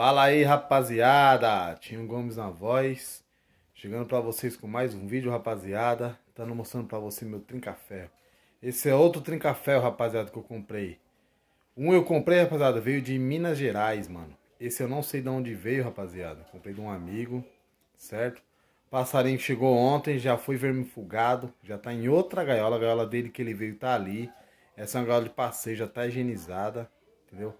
Fala aí, rapaziada! Tinho Gomes na voz, chegando para vocês com mais um vídeo, rapaziada. Tando mostrando para você meu trincaferro. Esse é outro trincaferro, rapaziada, que eu comprei. Um eu comprei, rapaziada, veio de Minas Gerais, mano. Esse eu não sei de onde veio, rapaziada. Comprei de um amigo, certo? Passarinho chegou ontem, já foi vermifugado, já tá em outra gaiola. A gaiola dele que ele veio tá ali. Essa é uma gaiola de passeio, já tá higienizada, entendeu?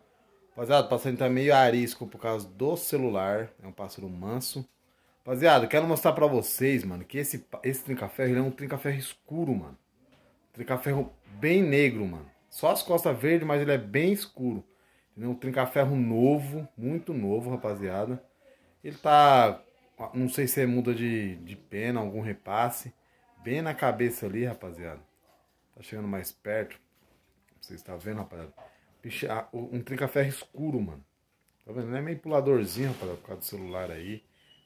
Rapaziada, passarinho tá meio arisco por causa do celular. É um pássaro manso. Rapaziada, quero mostrar pra vocês, mano, que esse, esse ferro ele é um trinca ferro escuro, mano. Trinca ferro bem negro, mano. Só as costas verdes, mas ele é bem escuro. Entendeu? É um ferro novo, muito novo, rapaziada. Ele tá, não sei se é muda de, de pena, algum repasse. Bem na cabeça ali, rapaziada. Tá chegando mais perto. Vocês estão tá vendo, rapaziada? um trinca-ferro escuro, mano. Tá vendo? Não é puladorzinho, rapaz, por causa do celular aí,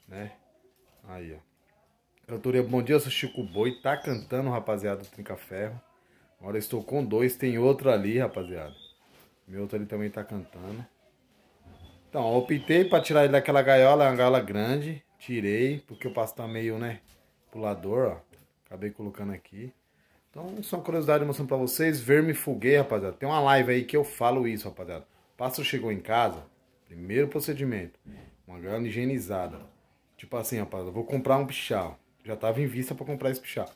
né? Aí, ó. Cantoria Bom Dia, eu sou Chico Boi. Tá cantando, rapaziada, o trinca-ferro. Agora estou com dois, tem outro ali, rapaziada. Meu outro ali também tá cantando. Então, eu optei pra tirar ele daquela gaiola, é uma gaiola grande. Tirei, porque o pasto tá meio, né, pulador, ó. Acabei colocando aqui. Então, só uma curiosidade mostrando pra vocês. Verme fuguei, rapaziada. Tem uma live aí que eu falo isso, rapaziada. pastor chegou em casa, primeiro procedimento. Uma grana higienizada. Tipo assim, rapaziada, vou comprar um pichal. Já tava em vista pra comprar esse pichal.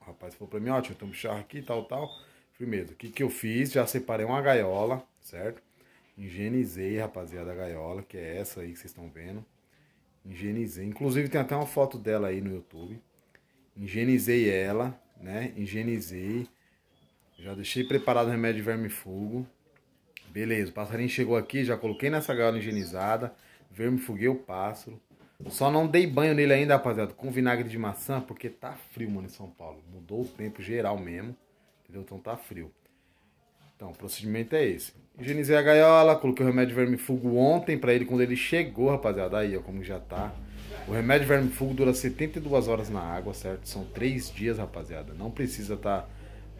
O rapaz falou pra mim, ó, tinha um pichal aqui, tal, tal. Primeiro, o que que eu fiz? Já separei uma gaiola, certo? Higienizei, rapaziada, a gaiola, que é essa aí que vocês estão vendo. Higienizei. Inclusive tem até uma foto dela aí no YouTube. Higienizei ela né? Higienizei. Já deixei preparado o remédio de vermifugo. Beleza, o passarinho chegou aqui, já coloquei nessa gaiola higienizada. Vermifuguei o pássaro. Só não dei banho nele ainda, rapaziada, com vinagre de maçã, porque tá frio, mano, em São Paulo. Mudou o tempo geral mesmo, entendeu? Então tá frio. Então, o procedimento é esse. Higienizei a gaiola, coloquei o remédio de vermifugo ontem pra ele quando ele chegou, rapaziada. Aí, ó, como já tá. O remédio vermifugo dura 72 horas na água, certo? São três dias, rapaziada. Não precisa estar tá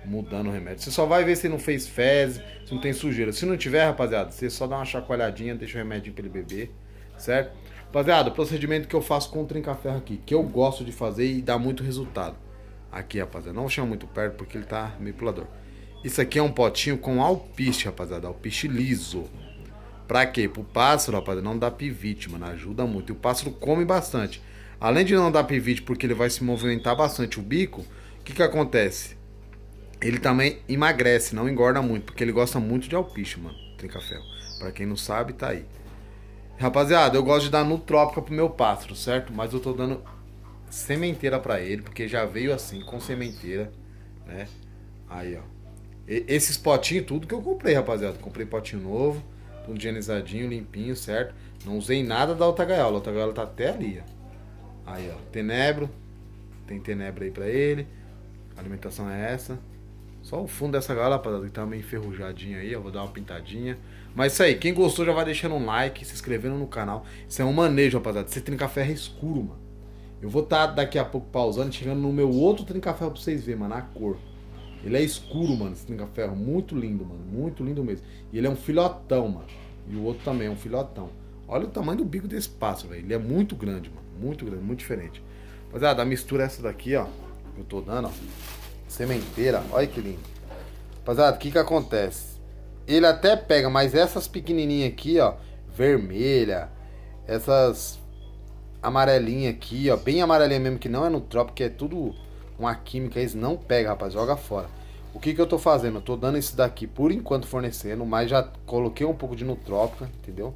mudando o remédio. Você só vai ver se não fez fezes, se não tem sujeira. Se não tiver, rapaziada, você só dá uma chacoalhadinha, deixa o remédio pra ele beber, certo? Rapaziada, o procedimento que eu faço com o trinca-ferro aqui, que eu gosto de fazer e dá muito resultado. Aqui, rapaziada, não chama muito perto porque ele tá manipulador. Isso aqui é um potinho com alpiste, rapaziada, alpiste liso. Pra quê? Pro pássaro, rapaz, não dá pivite, mano. Ajuda muito. E o pássaro come bastante. Além de não dar pivite, porque ele vai se movimentar bastante o bico, o que que acontece? Ele também emagrece, não engorda muito, porque ele gosta muito de alpiche, mano. Trincafel. Pra quem não sabe, tá aí. Rapaziada, eu gosto de dar nutrópica pro meu pássaro, certo? Mas eu tô dando sementeira pra ele, porque já veio assim, com sementeira, né? Aí, ó. E, esses potinhos, tudo que eu comprei, rapaziada. Comprei potinho novo higienizadinho, limpinho, certo? Não usei nada da outra gaiola. A outra gaiola tá até ali, ó. Aí, ó. Tenebro. Tem tenebro aí pra ele. A alimentação é essa. Só o fundo dessa gaiola, rapaziada, que tá meio enferrujadinho aí. Eu vou dar uma pintadinha. Mas isso aí. Quem gostou já vai deixando um like, se inscrevendo no canal. Isso é um manejo, rapaziada. Esse trinca-ferro é escuro, mano. Eu vou estar tá daqui a pouco pausando, chegando no meu outro trinca-ferro pra vocês verem, mano. A cor. Ele é escuro, mano, esse trinca-ferro. Muito lindo, mano. Muito lindo mesmo. E ele é um filhotão, mano. E o outro também é um filhotão. Olha o tamanho do bico desse pássaro, velho. Ele é muito grande, mano. Muito grande, muito diferente. Mas a da mistura é essa daqui, ó. Que eu tô dando, ó. Sementeira. Olha que lindo. Rapaziada, o que que acontece? Ele até pega, mas essas pequenininhas aqui, ó. Vermelha. Essas amarelinha aqui, ó. Bem amarelinha mesmo, que não é no drop, que é tudo uma química, eles não pegam, rapaz, joga fora. O que, que eu tô fazendo? Eu tô dando esse daqui por enquanto fornecendo, mas já coloquei um pouco de Nutrópica, entendeu?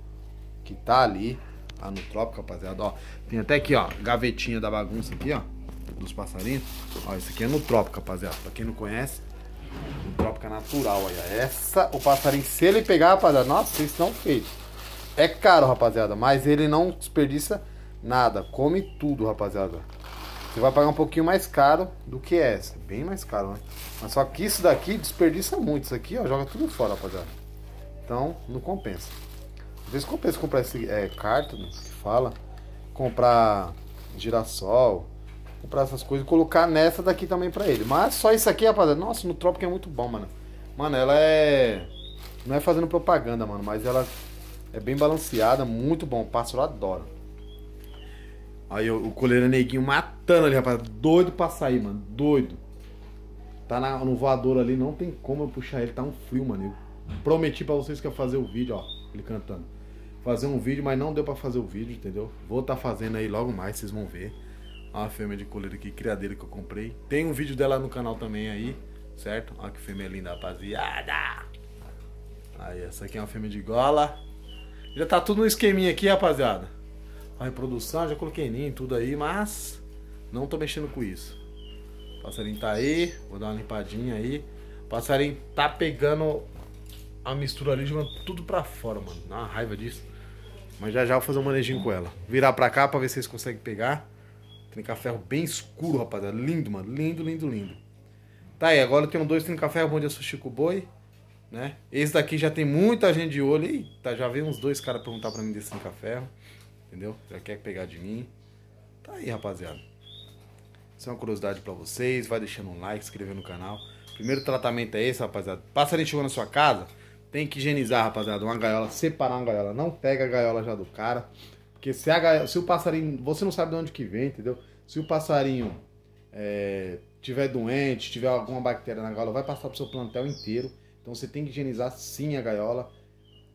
Que tá ali, a Nutrópica, rapaziada, ó. Tem até aqui, ó, gavetinha da bagunça aqui, ó, dos passarinhos. Ó, isso aqui é Nutrópica, rapaziada, pra quem não conhece. Nutrópica natural, ó. Essa, o passarinho, se ele pegar, rapaziada, nossa, vocês não fez. É caro, rapaziada, mas ele não desperdiça nada. Come tudo, rapaziada. Você vai pagar um pouquinho mais caro do que essa. É, bem mais caro, né? Mas só que isso daqui desperdiça muito. Isso aqui, ó, joga tudo fora, rapaziada. Então, não compensa. Às vezes compensa comprar esse é, cártano, né, que fala. Comprar girassol. Comprar essas coisas e colocar nessa daqui também pra ele. Mas só isso aqui, rapaziada. Nossa, no Trópico é muito bom, mano. Mano, ela é... Não é fazendo propaganda, mano. Mas ela é bem balanceada, muito bom. O pássaro adora. Aí o coleira é neguinho matando ali, rapaz. Doido pra sair, mano. Doido. Tá na, no voador ali, não tem como eu puxar ele. Tá um frio, mano. Eu prometi pra vocês que ia fazer o vídeo, ó. Ele cantando. Fazer um vídeo, mas não deu pra fazer o vídeo, entendeu? Vou tá fazendo aí logo mais, vocês vão ver. Ó a fêmea de coleira aqui, criadeira que eu comprei. Tem um vídeo dela no canal também aí, certo? Ó que fêmea linda, rapaziada. Aí, essa aqui é uma fêmea de gola. Já tá tudo no esqueminha aqui, rapaziada a reprodução, ah, já coloquei ninho tudo aí, mas não tô mexendo com isso. O passarinho tá aí, vou dar uma limpadinha aí. O passarinho tá pegando a mistura ali, jogando tudo pra fora, mano. Dá uma raiva disso. Mas já já vou fazer um manejinho com ela. Virar pra cá pra ver se vocês conseguem pegar. Trinca-ferro bem escuro, rapaziada. Lindo, mano. Lindo, lindo, lindo. Tá aí, agora eu tenho dois trinca-ferro bom de Chico Boi. Né? Esse daqui já tem muita gente de olho. Eita, tá, já veio uns dois caras perguntar pra mim desse trinca-ferro entendeu? Já quer pegar de mim. Tá aí, rapaziada. Isso é uma curiosidade para vocês. Vai deixando um like, se inscrevendo no canal. Primeiro tratamento é esse, rapaziada. Passarinho chegou na sua casa, tem que higienizar, rapaziada. Uma gaiola, separar uma gaiola. Não pega a gaiola já do cara. Porque se, a gaiola, se o passarinho. Você não sabe de onde que vem, entendeu? Se o passarinho é, tiver doente, tiver alguma bactéria na gaiola, vai passar pro seu plantel inteiro. Então você tem que higienizar sim a gaiola.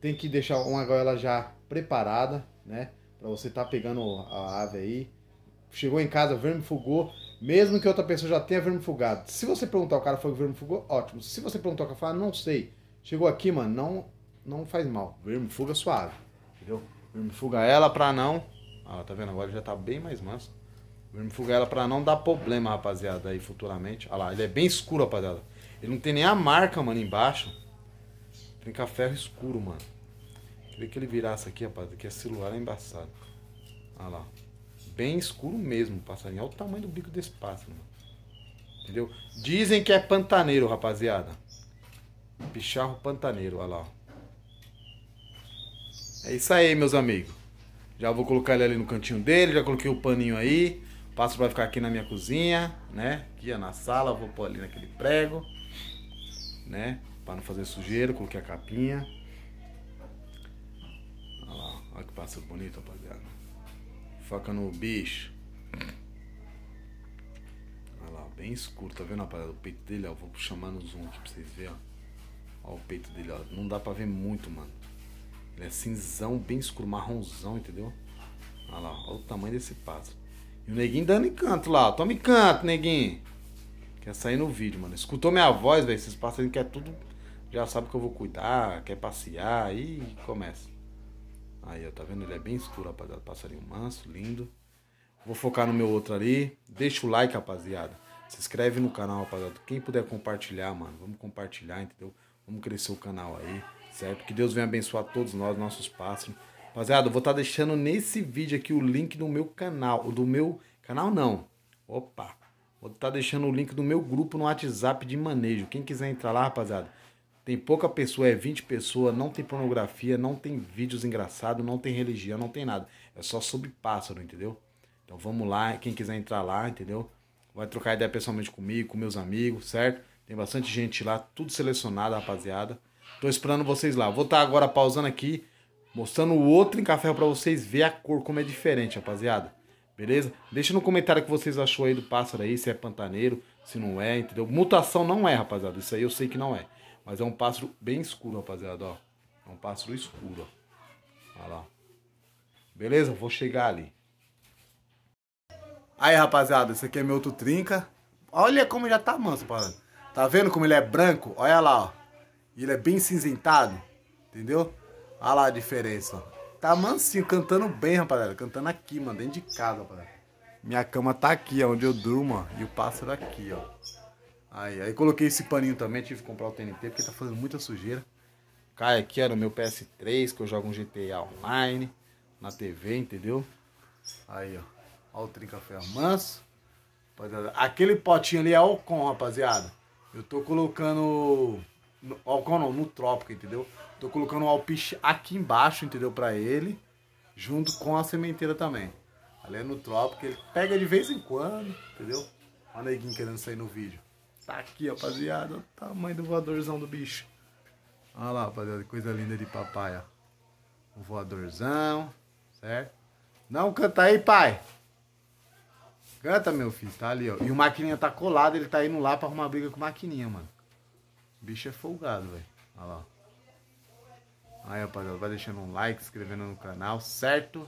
Tem que deixar uma gaiola já preparada, né? para você estar tá pegando a ave aí. Chegou em casa, verme fugou, mesmo que outra pessoa já tenha verme fugado. Se você perguntar o cara foi verme fugou, ótimo. Se você perguntar o cara falar, ah, não sei. Chegou aqui, mano, não não faz mal. Verme fuga suave, entendeu? Verme fuga ela pra não. Ah, tá vendo? Agora já tá bem mais manso. Verme fuga ela pra não dar problema, rapaziada, aí futuramente. Olha lá, ele é bem escuro, rapaziada. Ele não tem nem a marca, mano, embaixo. Trinca ferro escuro, mano. Queria que ele virasse aqui, rapaz, que esse é celular é embaçado. Olha lá. Bem escuro mesmo, passarinho. Olha o tamanho do bico desse pássaro, mano. Entendeu? Dizem que é pantaneiro, rapaziada. Picharro pantaneiro, olha lá. É isso aí, meus amigos. Já vou colocar ele ali no cantinho dele, já coloquei o paninho aí. O pássaro vai ficar aqui na minha cozinha, né? Aqui na sala, vou pôr ali naquele prego, né? Para não fazer sujeira, coloquei a capinha. Olha que pássaro bonito, rapaziada. Foca no bicho. Olha lá, bem escuro, tá vendo, rapaziada? O peito dele, ó. Vou chamar no zoom aqui pra vocês verem, ó. Olha o peito dele, ó. Não dá pra ver muito, mano. Ele é cinzão, bem escuro, marronzão, entendeu? Olha lá, olha o tamanho desse pássaro. E o neguinho dando encanto lá, ó. Toma encanto, neguinho. Quer sair no vídeo, mano. Escutou minha voz, velho. Esses pássaros quer tudo. Já sabe que eu vou cuidar, quer passear. E começa. Aí, ó, tá vendo? Ele é bem escuro, rapaziada. Passarinho manso, lindo. Vou focar no meu outro ali. Deixa o like, rapaziada. Se inscreve no canal, rapaziada. Quem puder compartilhar, mano. Vamos compartilhar, entendeu? Vamos crescer o canal aí, certo? Que Deus venha abençoar todos nós, nossos pássaros. Rapaziada, eu vou estar tá deixando nesse vídeo aqui o link do meu canal. Do meu canal, não. Opa. Vou estar tá deixando o link do meu grupo no WhatsApp de manejo. Quem quiser entrar lá, rapaziada tem pouca pessoa, é 20 pessoas, não tem pornografia, não tem vídeos engraçados, não tem religião, não tem nada. É só sobre pássaro, entendeu? Então vamos lá, quem quiser entrar lá, entendeu? Vai trocar ideia pessoalmente comigo, com meus amigos, certo? Tem bastante gente lá, tudo selecionado, rapaziada. Tô esperando vocês lá. Vou estar tá agora pausando aqui, mostrando o outro café para vocês ver a cor, como é diferente, rapaziada. Beleza? Deixa no comentário o que vocês achou aí do pássaro aí, se é pantaneiro, se não é, entendeu? Mutação não é, rapaziada. Isso aí eu sei que não é. Mas é um pássaro bem escuro, rapaziada, ó. É um pássaro escuro, ó. Olha lá. Beleza? Vou chegar ali. Aí, rapaziada, esse aqui é meu outro trinca. Olha como já tá manso, rapaziada. Tá vendo como ele é branco? Olha lá, ó. Ele é bem cinzentado, entendeu? Olha lá a diferença, ó. Tá mansinho, cantando bem, rapaziada. Cantando aqui, mano, dentro de casa, rapaziada. Minha cama tá aqui, ó, onde eu durmo, ó. E o pássaro aqui, ó. Aí, aí coloquei esse paninho também, tive que comprar o TNT, porque tá fazendo muita sujeira. Cai aqui, era o meu PS3, que eu jogo um GTA online, na TV, entendeu? Aí, ó. Ó o trinca-ferro Rapaziada, Aquele potinho ali é Alcon, rapaziada. Eu tô colocando... Alcon não, no Trópico, entendeu? Tô colocando o alpiche aqui embaixo, entendeu? Pra ele, junto com a sementeira também. Ali é no Trópico, ele pega de vez em quando, entendeu? Olha o neguinho querendo sair no vídeo. Tá aqui, rapaziada. O tamanho do voadorzão do bicho. Olha lá, rapaziada. Coisa linda de papai, ó. O voadorzão. Certo? Não canta aí, pai. Canta, meu filho. Tá ali, ó. E o maquininha tá colado. Ele tá indo lá pra arrumar briga com o maquininha, mano. O bicho é folgado, velho. Olha lá. Aí, rapaziada. Vai deixando um like, se inscrevendo no canal, certo?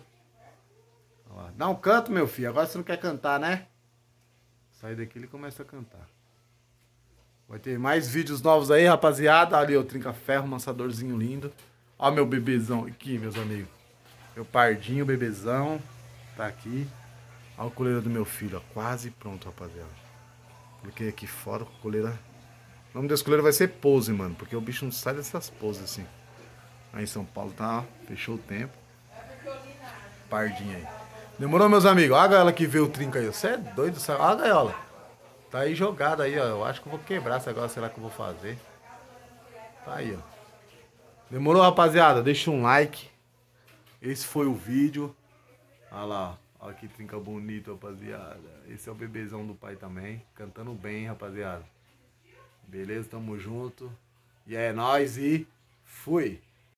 Olha lá. Dá um canto, meu filho. Agora você não quer cantar, né? Sai daqui ele começa a cantar. Vai ter mais vídeos novos aí, rapaziada. Ali, o trinca-ferro, lançadorzinho lindo. Ó meu bebezão aqui, meus amigos. Meu pardinho, bebezão. Tá aqui. Ó a coleira do meu filho, ó. Quase pronto, rapaziada. Coloquei aqui fora com coleira... O nome desse coleiro vai ser pose, mano. Porque o bicho não sai dessas poses, assim. Aí em São Paulo tá, ó, fechou o tempo. Pardinho aí. Demorou, meus amigos? Olha a gaiola que vê o trinco aí. Você é doido, sabe? Olha a gaiola. Tá aí jogado aí, ó. Eu acho que eu vou quebrar esse negócio, sei lá que eu vou fazer. Tá aí, ó. Demorou, rapaziada? Deixa um like. Esse foi o vídeo. Olha lá, olha que trinca bonito, rapaziada. Esse é o bebezão do pai também. Cantando bem, rapaziada. Beleza, tamo junto. E é nóis e fui!